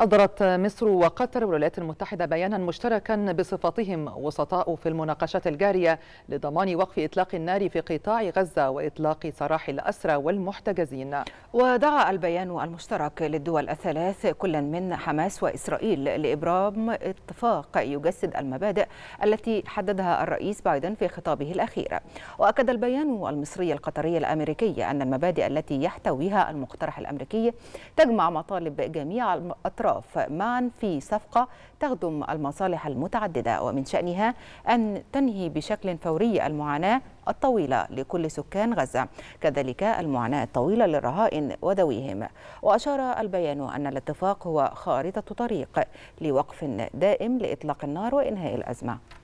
أصدرت مصر وقطر والولايات المتحدة بيانا مشتركا بصفتهم وسطاء في المناقشات الجارية لضمان وقف إطلاق النار في قطاع غزة وإطلاق سراح الأسرى والمحتجزين ودعا البيان المشترك للدول الثلاث كل من حماس وإسرائيل لإبرام اتفاق يجسد المبادئ التي حددها الرئيس بايدن في خطابه الأخير وأكد البيان المصري القطري الأمريكي أن المبادئ التي يحتويها المقترح الأمريكي تجمع مطالب جميع الأطراف الأطراف معا في صفقة تخدم المصالح المتعددة ومن شأنها أن تنهي بشكل فوري المعاناة الطويلة لكل سكان غزة كذلك المعاناة الطويلة للرهائن وذويهم وأشار البيان أن الاتفاق هو خارطة طريق لوقف دائم لإطلاق النار وإنهاء الأزمة